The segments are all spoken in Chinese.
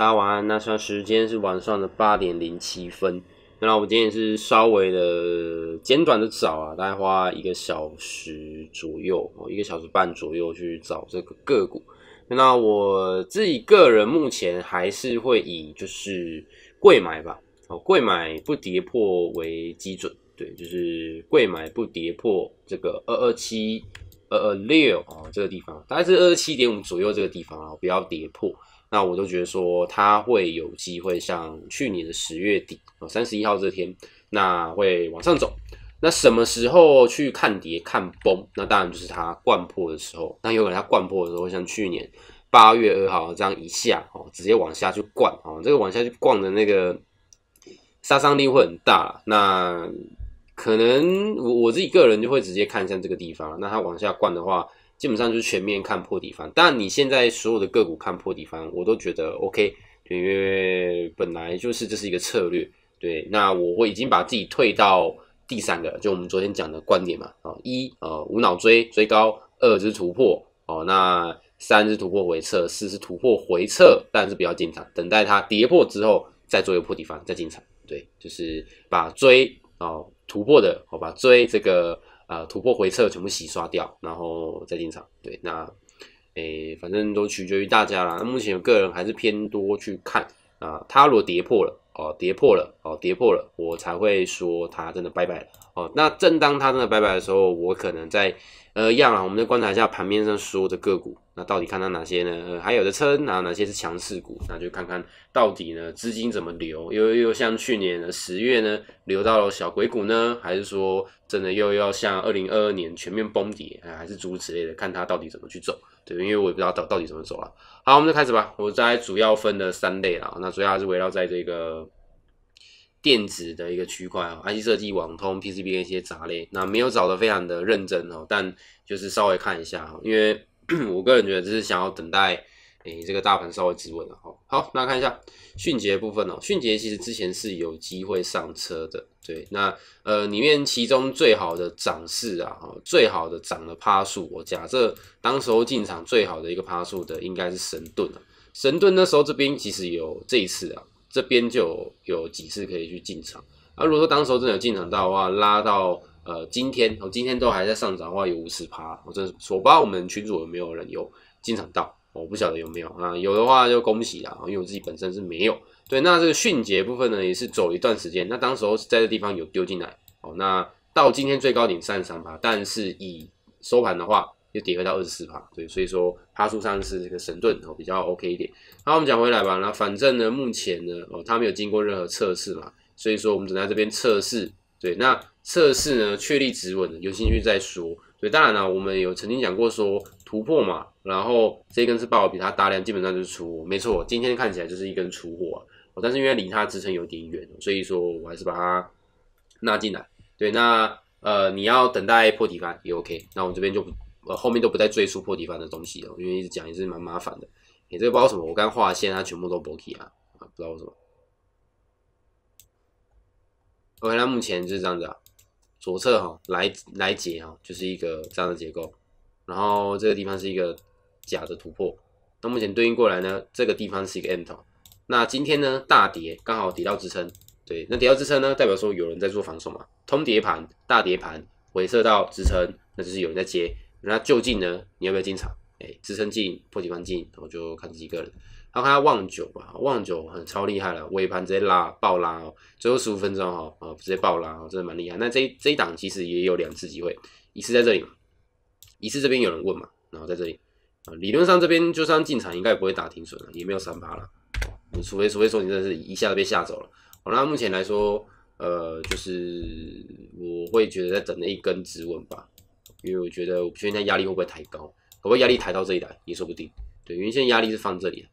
大家晚安，那算时间是晚上的八点零七分。那我今天是稍微的简短的找啊，大概花一个小时左右，哦，一个小时半左右去找这个个股。那我自己个人目前还是会以就是贵买吧，哦，贵买不跌破为基准，对，就是贵买不跌破这个二二七二二六哦，这个地方大概是二二七点五左右这个地方啊，不要跌破。那我都觉得说，它会有机会像去年的十月底哦，三十一号这天，那会往上走。那什么时候去看跌看崩？那当然就是它灌破的时候。那有可能它灌破的时候，像去年八月二号这样一下哦，直接往下去灌哦，这个往下去灌的那个杀伤力会很大。那可能我我自己个人就会直接看向这个地方。那它往下灌的话。基本上就是全面看破底方，但你现在所有的个股看破底方，我都觉得 OK，对，因为本来就是这是一个策略，对。那我会已经把自己退到第三个，就我们昨天讲的观点嘛，啊，一呃无脑追追高，二是突破，哦，那三是突破回撤，四是突破回撤，但是不要进场，等待它跌破之后再做一个破底方再进场，对，就是把追啊突破的，好吧，追这个。呃，突破回撤全部洗刷掉，然后再进场。对，那，诶，反正都取决于大家啦。那目前个人还是偏多去看啊，它如果跌破了。哦，跌破了，哦，跌破了，我才会说它真的拜拜了。哦，那正当它真的拜拜的时候，我可能在，呃，一样啊，我们再观察一下盘面上所有的个股，那到底看到哪些呢？还有的然后哪些是强势股？那就看看到底呢资金怎么流，又又像去年的十月呢，流到了小鬼股呢，还是说真的又要像二零二二年全面崩跌？还是诸如此类的，看它到底怎么去走。对，因为我也不知道到到底怎么走了。好，我们就开始吧。我在主要分了三类啦，那主要还是围绕在这个电子的一个区块啊，IC 设计、网通、PCB 一些杂类。那没有找的非常的认真哦，但就是稍微看一下，因为 我个人觉得这是想要等待诶这个大盘稍微止稳了哈。好，那看一下迅捷部分哦。迅捷其实之前是有机会上车的，对。那呃，里面其中最好的涨势啊，哈，最好的涨的趴数，我假设当时候进场最好的一个趴数的，应该是神盾了。神盾那时候这边其实有这一次啊，这边就有几次可以去进场。啊，如果说当时候真的有进场到的话，拉到呃今天，我今天都还在上涨的话，有五十趴，我真的，我不知道我们群主有没有人有进场到。我不晓得有没有啊，有的话就恭喜啦，因为我自己本身是没有。对，那这个迅捷部分呢，也是走一段时间，那当时候在这地方有丢进来，哦，那到今天最高点三十三帕，但是以收盘的话，又跌回到二十四帕，对，所以说帕数上是这个神盾，哦，比较 OK 一点。那我们讲回来吧，那反正呢，目前呢，哦，它没有经过任何测试嘛，所以说我们只能在这边测试，对，那测试呢确立指纹，有兴趣再说。所以当然了，我们有曾经讲过说突破嘛。然后这一根是爆比它大量，基本上就是出，没错，今天看起来就是一根出货。但是因为离它支撑有点远，所以说我还是把它纳进来。对，那呃你要等待破底翻也 OK。那我这边就不，呃后面都不再赘述破底翻的东西了，因为一直讲也是蛮麻烦的。你这个不知道什么，我刚画线它全部都 b o k e 啊，不知道为什么。OK，那目前就是这样子啊，左侧哈来来解哈就是一个这样的结构，然后这个地方是一个。假的突破，那目前对应过来呢？这个地方是一个 M 头。那今天呢，大跌刚好跌到支撑，对，那跌到支撑呢，代表说有人在做防守嘛。通跌盘、大跌盘回撤到支撑，那就是有人在接。那就近呢，你要不要进场？哎，支撑进，破底盘进，我就看自己个人。然后看下望九吧，望九很超厉害了，尾盘直接拉，爆拉哦！最后十五分钟哈，啊，直接爆拉，哦，真的蛮厉害。那这这一档其实也有两次机会，一次在这里，一次这边有人问嘛，然后在这里。啊，理论上这边就算进场，应该也不会打停损了，也没有三八了。你除非，除非说你真的是一下子被吓走了。好，那目前来说，呃，就是我会觉得在等那一根止稳吧，因为我觉得，我不确定压力会不会抬高，可不会压力抬到这一档也说不定。对，原先压力是放这里的，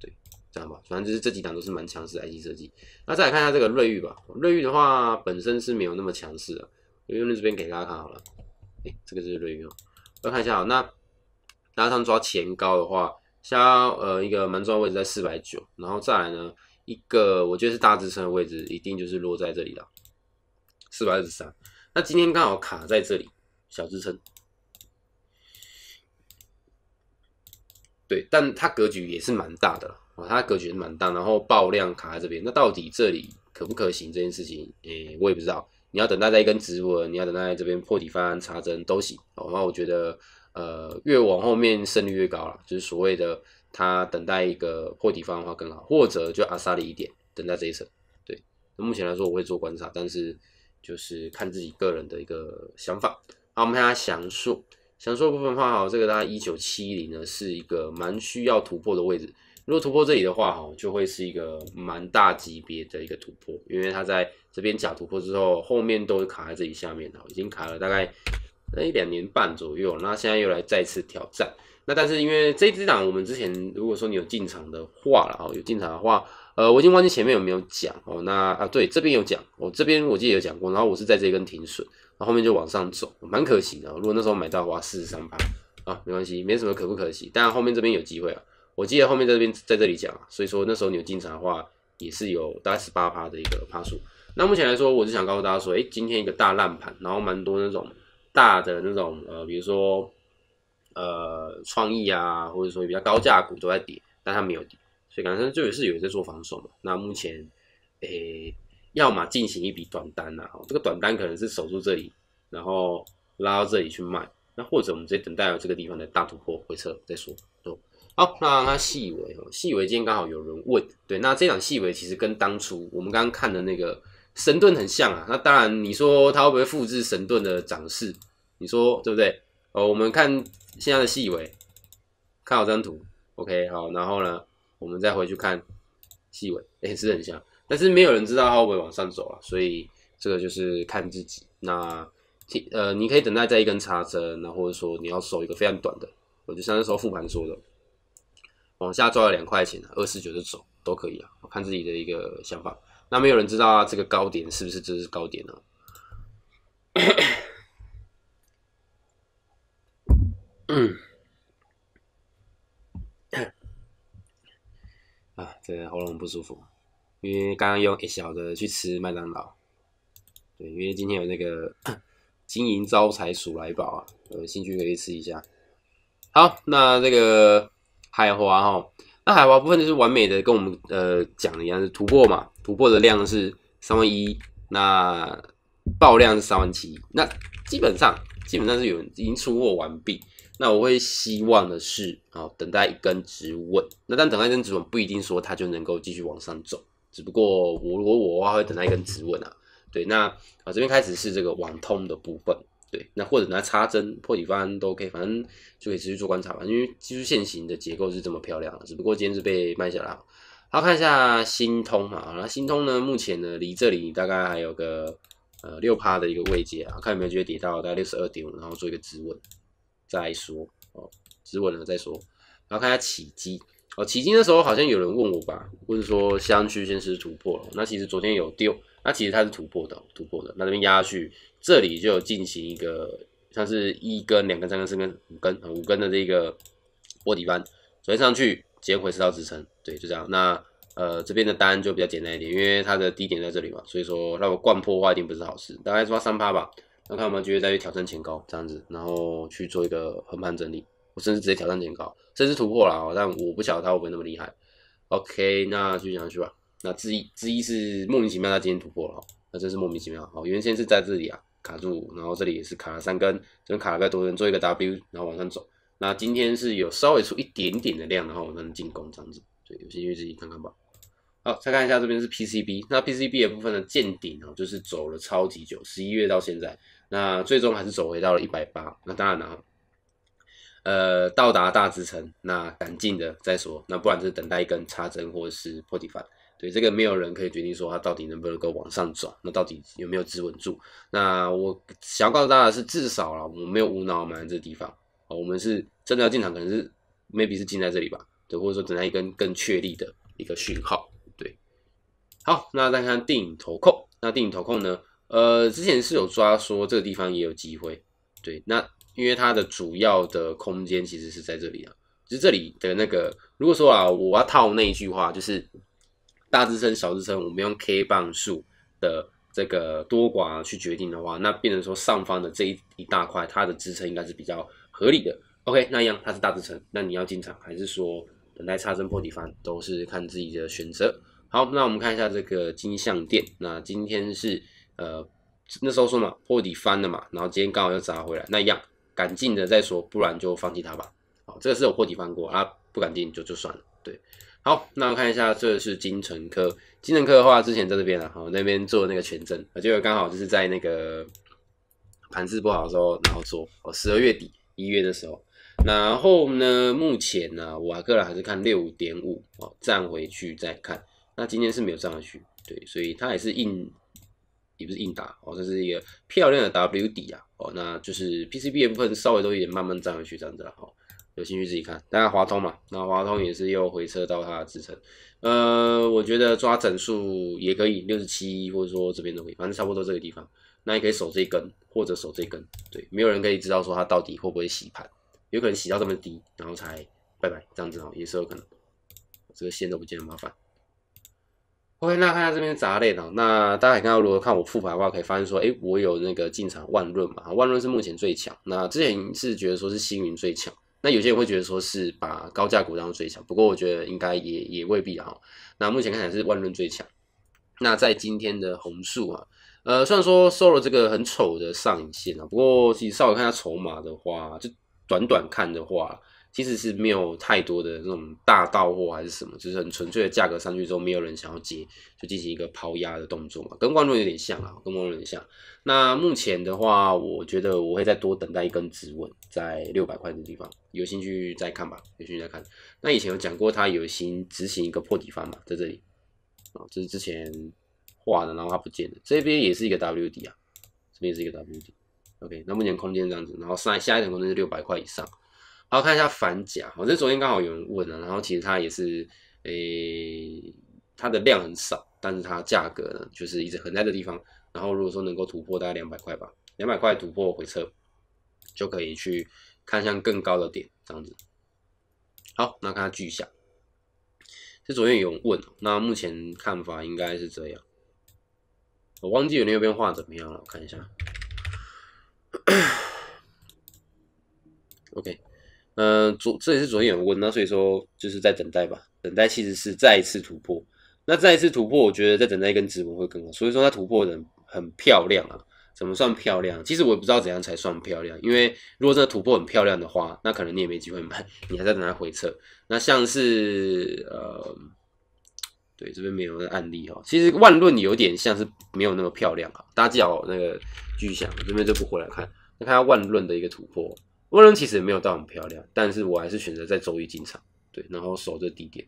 对，这样吧，反正就是这几档都是蛮强势的 IG 设计。那再来看一下这个瑞玉吧，瑞玉的话本身是没有那么强势的，我用这边给大家看好了，哎，这个是瑞玉，哦，要看一下啊，那。加上抓前高的话，像呃一个蛮重要位置在四百九，然后再来呢一个我觉得是大支撑的位置，一定就是落在这里了，四百二十三。那今天刚好卡在这里，小支撑。对，但它格局也是蛮大的哦，它格局是蛮大，然后爆量卡在这边，那到底这里可不可行这件事情，诶我也不知道。你要等待在一根直纹，你要等待在这边破底方插针都行。然后我觉得。呃，越往后面胜率越高了，就是所谓的他等待一个破底方的话更好，或者就阿萨里一点等待这一层。对，目前来说我会做观察，但是就是看自己个人的一个想法。好，我们看下详述，详述部分的话，好，这个大家一九七零呢是一个蛮需要突破的位置，如果突破这里的话，哈，就会是一个蛮大级别的一个突破，因为它在这边假突破之后，后面都是卡在这里下面的，已经卡了大概。一两年半左右，那现在又来再次挑战。那但是因为这支档，我们之前如果说你有进场的话了啊，有进场的话，呃，我已经忘记前面有没有讲哦。那啊，对，这边有讲，我这边我记得有讲过。然后我是在这根停损，然后后面就往上走，蛮可惜的。如果那时候买到的话，四十三趴啊，没关系，没什么可不可惜。但后面这边有机会啊，我记得后面这边在这里讲啊，所以说那时候你有进场的话，也是有大概十八趴的一个趴数。那目前来说，我就想告诉大家说，哎，今天一个大烂盘，然后蛮多那种。大的那种呃，比如说呃创意啊，或者说比较高价股都在跌，但它没有跌，所以可能它也是有在做防守嘛。那目前诶，要么进行一笔短单呐，这个短单可能是守住这里，然后拉到这里去卖。那或者我们直接等待这个地方的大突破回撤再说，都好，那那细尾哦，细尾今天刚好有人问，对，那这场细尾其实跟当初我们刚刚看的那个。神盾很像啊，那当然你说它会不会复制神盾的涨势？你说对不对？哦，我们看现在的细尾，看好这张图，OK，好，然后呢，我们再回去看细尾，也是很像，但是没有人知道它会不会往上走啊，所以这个就是看自己。那呃，你可以等待在一根插针，然后或者说你要收一个非常短的，我就像那时候复盘说的，往下抓了两块钱，二四九就走都可以啊，看自己的一个想法。那没有人知道啊，这个高点是不是就是高点呢？啊，这喉咙不舒服，因为刚刚用一小的去吃麦当劳。对，因为今天有那个 金银招财鼠来宝啊，有兴趣可以吃一下。好，那这个海华哈，那海华部分就是完美的，跟我们呃讲的一样，是突破嘛。突破的量是三万一，那爆量是三万七，那基本上基本上是有已经出货完毕。那我会希望的是，啊，等待一根直稳。那但等待一根直稳不一定说它就能够继续往上走，只不过我如我我话会等待一根直稳啊。对，那啊这边开始是这个网通的部分，对，那或者等它插针破底方都 OK，反正就可以持续做观察吧。因为技术线型的结构是这么漂亮，只不过今天是被卖下来。好，看一下新通嘛，那新通呢，目前呢离这里大概还有个呃六趴的一个位阶啊，看有没有机会跌到大概六十二点五，然后做一个止稳再说哦，止稳了再说。然后看一下起基哦，起基的时候好像有人问我吧，或者说香区先是突破了，那其实昨天有丢，那其实它是突破的，突破的，那这边压下去，这里就进行一个像是一根、两根、三根、四根、五根、五根的这个波底翻，昨天上去。直接回吃到支撑，对，就这样。那呃，这边的单就比较简单一点，因为它的低点在这里嘛，所以说那我惯破的话一定不是好事，大概抓三趴吧。那看我们继续再去挑战前高这样子，然后去做一个横盘整理。我甚至直接挑战前高，甚至突破了，但我不晓得它会不会那么厉害。OK，那继续下去吧。那之一之一是莫名其妙它今天突破了，那真是莫名其妙。哦，原先是在这里啊卡住，然后这里也是卡了三根，这卡了个多根做一个 W，然后往上走。那今天是有稍微出一点点的量的话，我们进攻这样子，对，有兴趣自己看看吧。好，再看一下这边是 PCB，那 PCB 的部分的见顶哦，就是走了超级久，十一月到现在，那最终还是走回到了一百八。那当然了，呃，到达大支撑，那赶进的再说，那不然就是等待一根插针或者是破底翻。对，这个没有人可以决定说它到底能不能够往上转，那到底有没有止稳住？那我想要告诉大家的是，至少了，我没有无脑买这地方。哦，我们是真的要进场，可能是 maybe 是进在这里吧，对，或者说等待一根更确立的一个讯号，对。好，那再看电影投控，那电影投控呢？呃，之前是有抓说这个地方也有机会，对。那因为它的主要的空间其实是在这里啊，就是这里的那个，如果说啊，我要套那一句话，就是大支撑、小支撑，我们用 K 棒数的这个多寡去决定的话，那变成说上方的这一一大块，它的支撑应该是比较。合理的，OK，那一样它是大支撑，那你要进场还是说等待差针破底翻，都是看自己的选择。好，那我们看一下这个金项店，那今天是呃那时候说嘛破底翻了嘛，然后今天刚好又砸回来，那一样敢进的再说，不然就放弃它吧。好，这个是有破底翻过啊，不敢进就就算了。对，好，那看一下这是金城科，金城科的话之前在这边啊，那边做那个全证，我记刚好就是在那个盘势不好的时候，然后做，哦，十二月底。一月的时候，然后呢，目前呢，瓦克兰还是看六点五哦，站回去再看。那今天是没有站上去，对，所以它也是硬，也不是硬打哦，这是一个漂亮的 W 底啊哦，那就是 PCB 部分稍微都有点慢慢站回去这样子了哈，有兴趣自己看。当然华通嘛，那华通也是又回撤到它的支撑，呃，我觉得抓整数也可以，六十七或者说这边都可以，反正差不多这个地方。那也可以守这一根，或者守这一根，对，没有人可以知道说它到底会不会洗盘，有可能洗到这么低，然后才拜拜，这样子哦，也是有可能，这个线都不见麻烦。OK，那看下这边杂链哦，那大家也看到，如果看我复盘的话，可以发现说，哎，我有那个进场万润嘛，万润是目前最强。那之前是觉得说是星云最强，那有些人会觉得说是把高价股当最强，不过我觉得应该也也未必哈。那目前看起来是万润最强。那在今天的红树啊。呃，虽然说收了这个很丑的上影线啊，不过其实稍微看一下筹码的话，就短短看的话，其实是没有太多的那种大到货还是什么，就是很纯粹的价格上去之后，没有人想要接，就进行一个抛压的动作嘛，跟光融有点像啊，跟光融有点像。那目前的话，我觉得我会再多等待一根指纹，在六百块的地方，有兴趣再看吧，有兴趣再看。那以前有讲过，它有心执行一个破底翻嘛，在这里，啊，这是之前。画的，然后它不见了。这边也是一个 WD 啊，这边也是一个 WD。OK，那目前空间这样子，然后下下一层空间是六百块以上。好，看一下反甲，反这昨天刚好有人问了，然后其实它也是，诶，它的量很少，但是它价格呢，就是一直横在这地方。然后如果说能够突破大概两百块吧，两百块突破回撤，就可以去看向更高的点这样子。好，那看它巨象，这昨天有人问，那目前看法应该是这样。我忘记有那右边画怎么样了，我看一下。OK，嗯，昨这也是昨天有问，那所以说就是在等待吧，等待其实是再一次突破。那再一次突破，我觉得再等待一根指纹会更好。所以说它突破很很漂亮啊，怎么算漂亮？其实我也不知道怎样才算漂亮，因为如果真的突破很漂亮的话，那可能你也没机会买，你还在等它回撤。那像是呃。对，这边没有那个案例哈。其实万润有点像是没有那么漂亮啊，大家只要那个继续想，这边就不回来看。那看下万润的一个突破，万润其实没有到很漂亮，但是我还是选择在周一进场，对，然后守这低点，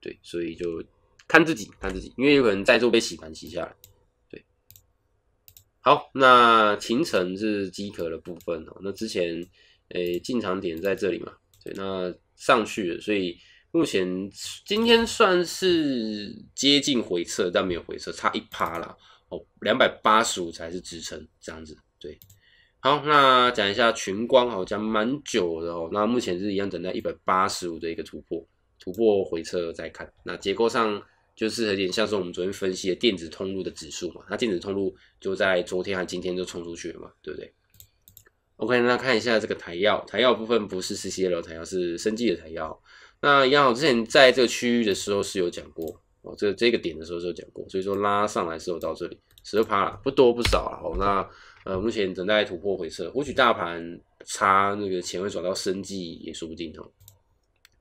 对，所以就看自己，看自己，因为有可能在做被洗盘洗下来。对，好，那秦城是机壳的部分哦，那之前诶进场点在这里嘛，对，那上去，了，所以。目前今天算是接近回撤，但没有回撤，差一趴啦。哦，两百八十五才是支撑，这样子对。好，那讲一下群光，好讲蛮久的哦。那目前是一样等待一百八十五的一个突破，突破回撤再看。那结构上就是有点像是我们昨天分析的电子通路的指数嘛。那电子通路就在昨天和今天就冲出去了嘛，对不对？OK，那看一下这个台药，台药部分不是 c C L 台药，是生技的台药。那杨我之前在这个区域的时候是有讲过哦，这这个点的时候是有讲过，所以说拉上来时候到这里十二趴了，不多不少了哦。那呃目前等待突破回撤，或许大盘差那个钱会转到生计也说不定哦。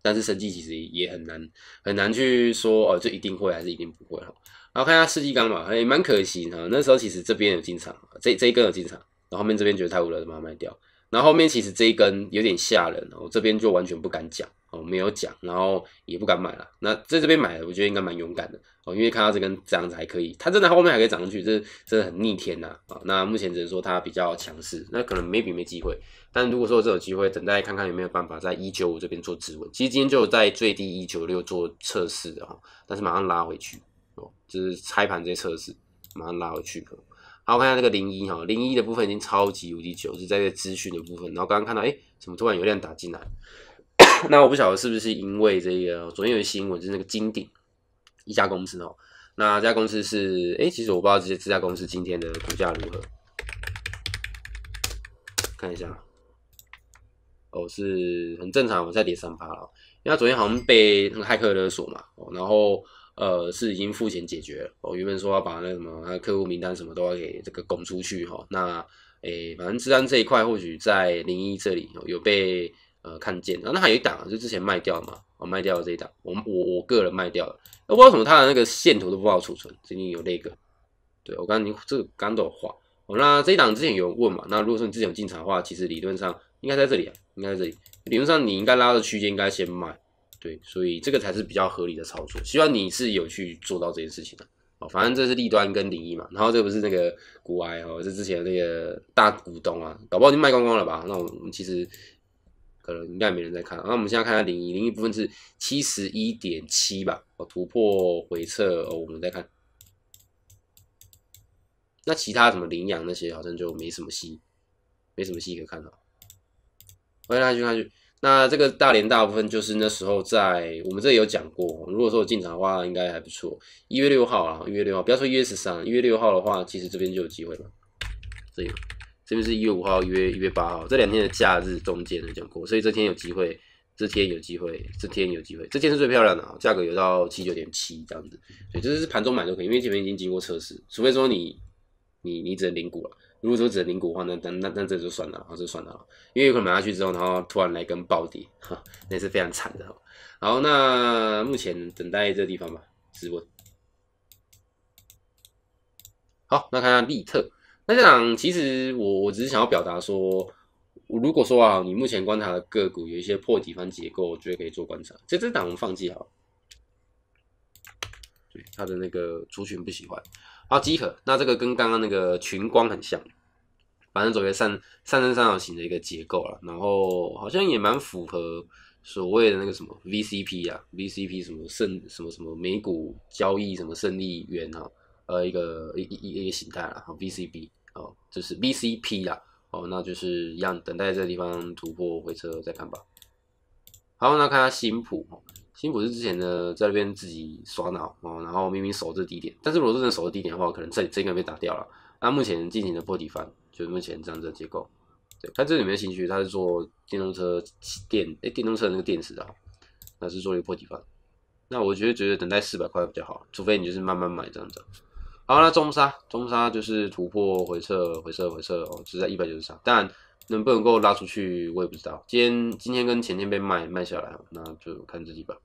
但是生计其实也很难很难去说哦，这一定会还是一定不会哦。然后看一下世纪钢吧，也蛮可惜哈，那时候其实这边有进场，这这一根有进场，然后面这边觉得太无聊，就把它卖掉。然后后面其实这一根有点吓人，我这边就完全不敢讲哦，没有讲，然后也不敢买了。那在这边买，我觉得应该蛮勇敢的哦，因为看到这根这样子还可以，它真的后面还可以涨上去，这真的很逆天呐啊！那目前只能说它比较强势，那可能 maybe 没机会，但如果说这有机会，等待看看有没有办法在195这边做止稳。其实今天就在最低196做测试的哈，但是马上拉回去哦，就是拆盘这测试马上拉回去。好，看一下这个零一哈，零一的部分已经超级无敌久是在这资讯的部分。然后刚刚看到，哎，怎么突然有量打进来？那我不晓得是不是因为这个，昨天有新闻，就是那个金鼎一家公司哦。那家公司是，哎，其实我不知道这这家公司今天的股价如何，看一下。哦，是很正常，我在跌三趴了，因为昨天好像被那个骇客勒索嘛，然后。呃，是已经付钱解决。了。我原本说要把那什么，那客户名单什么都要给这个拱出去哈。那诶，反正治安这一块或许在零一这里有被呃看见。那还有一档，就之前卖掉嘛，哦，卖掉这一档，我我我个人卖掉了。那不知道为什么他的那个线图都不好储存，最近有那个。对我刚刚这个刚都有画。哦，那这一档之前有问嘛？那如果说你之前有进场的话，其实理论上应该在这里啊，应该在这里。理论上你应该拉的区间应该先卖。对，所以这个才是比较合理的操作。希望你是有去做到这件事情的。哦，反正这是利端跟林一嘛，然后这不是那个国埃哦，这之前那个大股东啊，搞不好就卖光光了吧？那我们其实可能应该没人在看。那我们现在看看下一，零一部分是七十一点七吧，哦，突破回撤哦，我们再看。那其他什么羚羊那些好像就没什么戏，没什么戏可看了。回来去，看去。那这个大连大部分就是那时候在我们这里有讲过，如果说进场的话应该还不错。一月六号啊，一月六号，不要说一月十三，一月六号的话，其实这边就有机会了。这以这边是一月五号、一月一月八号这两天的假日中间有讲过，所以这天有机会，这天有机会，这天有机会，这天是最漂亮的，价格有到七九点七这样子。所以就是盘中买都可以，因为前面已经经过测试，除非说你你你只能领股了。如果只止盈股的话那那那这就算了啊，就算了因为有可能买下去之后，然后突然来根暴跌，哈，那是非常惨的。好，那目前等待这个地方吧，直播。好，那看看利特，那这样其实我我只是想要表达说，如果说啊，你目前观察的个股有一些破底方结构，我觉得可以做观察。这这档我们放弃好了，对，他的那个族群不喜欢。好，集合，那这个跟刚刚那个群光很像，反正左边三三根三角形的一个结构了，然后好像也蛮符合所谓的那个什么 VCP 啊，VCP 什么胜什么什么美股交易什么胜利元啊，呃一个一一一个形态了，好 VCP 哦，就是 VCP 啊，哦那就是一样等待这个地方突破回撤再看吧。好，那看下新谱。新普是之前的在那边自己耍脑哦，然后明明守着低点，但是如果真的守着低点的话，可能这这应个被打掉了。那目前进行的破底翻，就是目前这样的结构。对，看这里面的趣，他是做电动车电哎电动车那个电池的，那是做了一个破底翻。那我觉得觉得等待四百块比较好，除非你就是慢慢买这样子。好那中沙中沙就是突破回撤回撤回撤哦，是在一百九十三，但能不能够拉出去，我也不知道。今天今天跟前天被卖卖下来，那就看自己吧。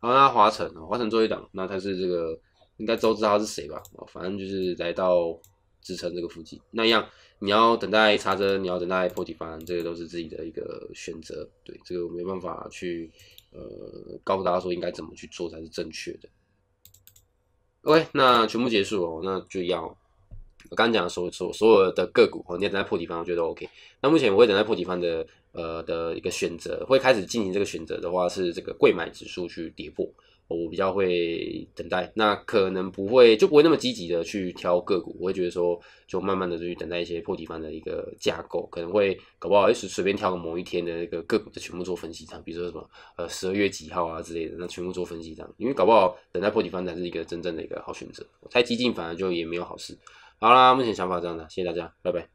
好，那华晨，华晨做一档，那他是这个应该都知道他是谁吧？哦，反正就是来到支撑这个附近。那样你要等待插针，你要等待破底翻，这个都是自己的一个选择。对，这个没办法去呃告诉大家说应该怎么去做才是正确的。OK，那全部结束了，那就要。我刚刚讲的所所所有的个股哦，你等在破底方，我觉得 OK。那目前我会等在破底方的呃的一个选择，会开始进行这个选择的话，是这个贵买指数去跌破，我比较会等待。那可能不会就不会那么积极的去挑个股，我会觉得说就慢慢的就去等待一些破底方的一个架构，可能会搞不好就随随便挑个某一天的那个个股就全部做分析，这样。比如说什么呃十二月几号啊之类的，那全部做分析这样，因为搞不好等待破底方才是一个真正的一个好选择，太激进反而就也没有好事。好啦，目前想法这样的，谢谢大家，拜拜。